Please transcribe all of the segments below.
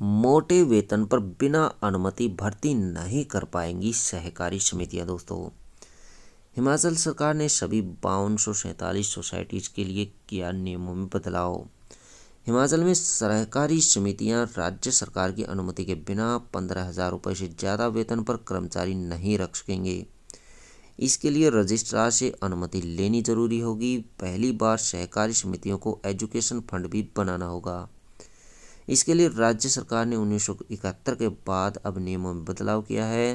मोटे वेतन पर बिना अनुमति भर्ती नहीं कर पाएंगी सहकारी समितियां दोस्तों हिमाचल सरकार ने सभी बावन सौ सैंतालीस सोसाइटीज़ के लिए किया नियमों में बदलाव हिमाचल में सहकारी समितियां राज्य सरकार की अनुमति के बिना पंद्रह हज़ार रुपये से ज़्यादा वेतन पर कर्मचारी नहीं रख सकेंगे इसके लिए रजिस्ट्रार से अनुमति लेनी जरूरी होगी पहली बार सहकारी समितियों को एजुकेशन फंड भी बनाना होगा इसके लिए राज्य सरकार ने उन्नीस के बाद अब नियमों में बदलाव किया है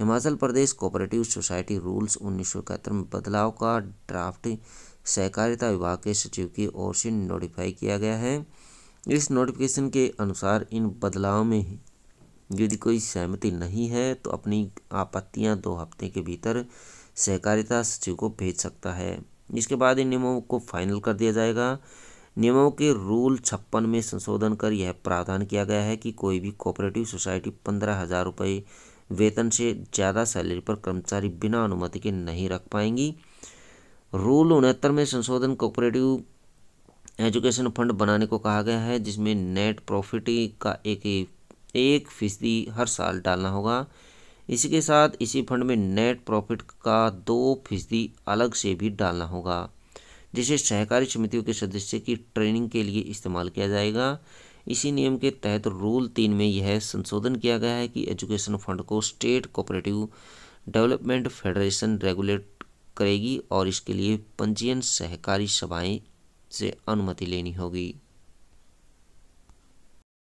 Himachal Pradesh cooperative society rules उन्नीस में बदलाव का ड्राफ्ट सहकारिता विभाग के सचिव की ओर से नोटिफाई किया गया है इस नोटिफिकेशन के अनुसार इन बदलाव में यदि कोई सहमति नहीं है तो अपनी आपत्तियां दो हफ्ते के भीतर सहकारिता सचिव को भेज सकता है इसके बाद इन नियमों को फाइनल कर दिया जाएगा नियमों के रूल छप्पन में संशोधन कर यह प्रावधान किया गया है कि कोई भी कोऑपरेटिव सोसाइटी पंद्रह हज़ार रुपये वेतन से ज़्यादा सैलरी पर कर्मचारी बिना अनुमति के नहीं रख पाएंगी रूल उनहत्तर में संशोधन कोऑपरेटिव एजुकेशन फंड बनाने को कहा गया है जिसमें नेट प्रॉफिट का एक एक फीसदी हर साल डालना होगा इसी के साथ इसी फंड में नेट प्रॉफिट का दो फीसदी अलग से भी डालना होगा जिसे सहकारी समितियों के सदस्य की ट्रेनिंग के लिए इस्तेमाल किया जाएगा इसी नियम के तहत रूल तीन में यह संशोधन किया गया है कि एजुकेशन फंड को state cooperative development federation regulate करेगी और इसके लिए पंजीयन सहकारी सभाएं से अनुमति लेनी होगी